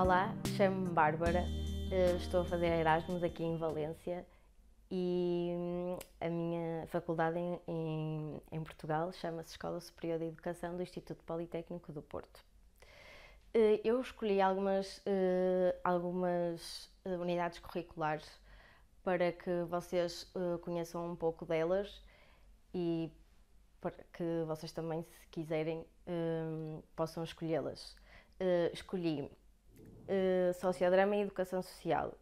Olá, chamo-me Bárbara, eh, estou a fazer Erasmus aqui em Valência e hum, a minha faculdade em, em, em Portugal chama-se Escola Superior de Educação do Instituto Politécnico do Porto. Eh, eu escolhi algumas, eh, algumas unidades curriculares para que vocês conheçam um pouco delas e para que vocês também, se quiserem, hum, possam escolhê-las. Escolhi eh, sociodrama e Educação Social,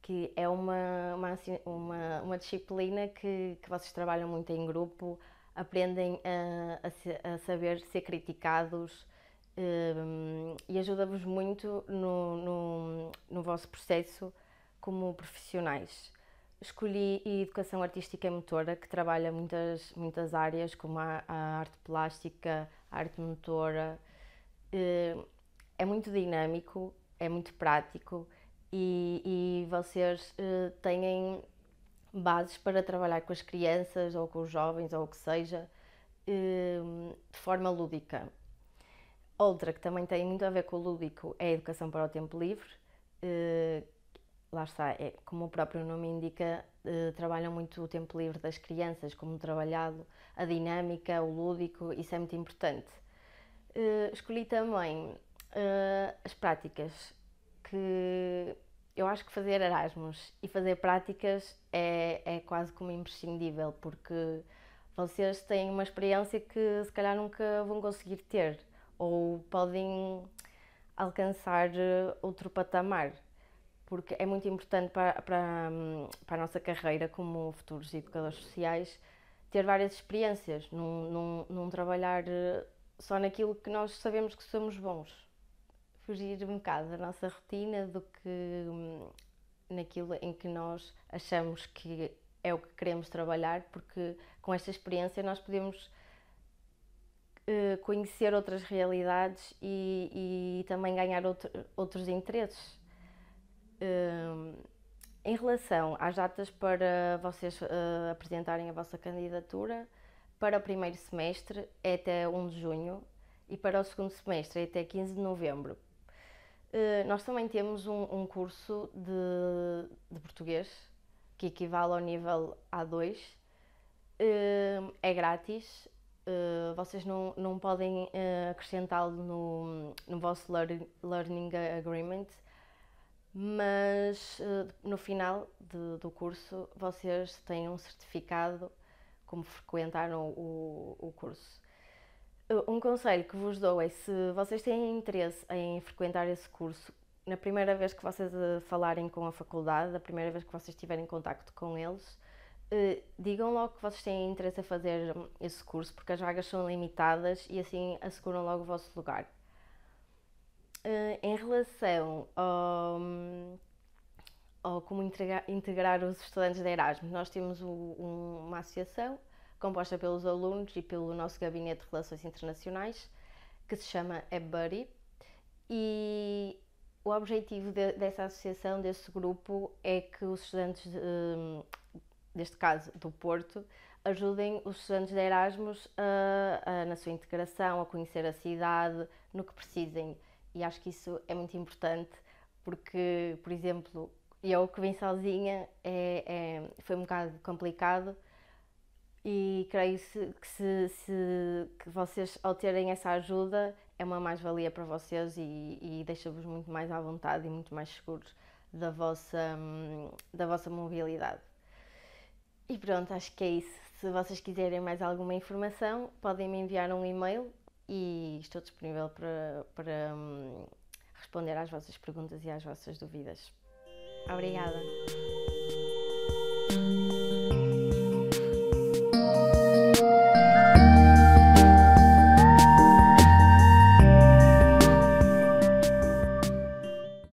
que é uma, uma, assim, uma, uma disciplina que, que vocês trabalham muito em grupo, aprendem a, a, a saber ser criticados um, eh, e ajuda-vos muito no, no, no, vosso processo como profissionais. Escolhi a Educação Artística e Motora, que trabalha muitas, muitas áreas, como a, a arte plástica, a arte motora. Eh, é muito dinâmico é muito prático e, e vocês uh, têm bases para trabalhar com as crianças ou com os jovens ou o que seja uh, de forma lúdica. Outra que também tem muito a ver com o lúdico é a educação para o tempo livre. Uh, lá está, é, como o próprio nome indica, trabalham muito o tempo livre das crianças, como trabalhá-lo, a dinâmica, o lúdico, isso é muito importante. escolhi também uh, as práticas, que eu acho que fazer Erasmus e fazer práticas é, é quase como imprescindível, porque vocês têm uma experiência que se calhar nunca vão conseguir ter ou podem alcançar eh, outro patamar, porque é muito importante para, para, hum, para a nossa carreira como futuros educadores sociais ter várias experiências, não, não trabalhar eh, só naquilo que nós sabemos que somos bons fugir um bocado da nossa rotina, do que hum, naquilo em que nós achamos que é o que queremos trabalhar, porque com esta experiência nós podemos eh, conhecer outras realidades e, e também ganhar outro, outros interesses. Hum, em relação às datas para vocês eh, apresentarem a vossa candidatura, para o primeiro semestre é até 1 de junho e para o segundo semestre é até 15 de novembro. Eh, nós também temos um, um curso de, de, português que equivale ao nível A2. Uh, eh, é grátis, uh, vocês não, não podem acrescentá-lo no, no vosso Learning Agreement, mas no final de, do curso vocês têm um certificado como frequentaram o, o curso. Um conselho que vos dou é se vocês têm interesse em frequentar esse curso, na primeira vez que vocês eh, falarem com a faculdade, da primeira vez que vocês tiverem contacto com eles, eh, digam logo que vocês têm interesse em fazer hum, esse curso, porque as vagas são limitadas e assim asseguram logo o vosso lugar. Eh, em relação ao, hum, ao como integrar, integrar, os estudantes da Erasmus, nós temos uma associação composta pelos alunos e pelo nosso gabinete de relações internacionais, que se chama EBuddy. E o objetivo de, dessa associação, desse grupo, é que os estudantes, de, deste caso do Porto, ajudem os estudantes de Erasmus a, a, na sua integração, a conhecer a cidade, no que precisem. E acho que isso é muito importante porque, por exemplo, eu que vim sozinha é, é, foi um bocado complicado e creio -se que, se, se, que vocês, ao terem essa ajuda, é uma mais-valia para vocês e, e deixa-vos muito mais à vontade e muito mais seguros da vossa, hum, da vossa mobilidade. E pronto, acho que é isso. Se vocês quiserem mais alguma informação, podem me enviar um e-mail e estou disponível para, para hum, responder às vossas perguntas e às vossas dúvidas. Obrigada!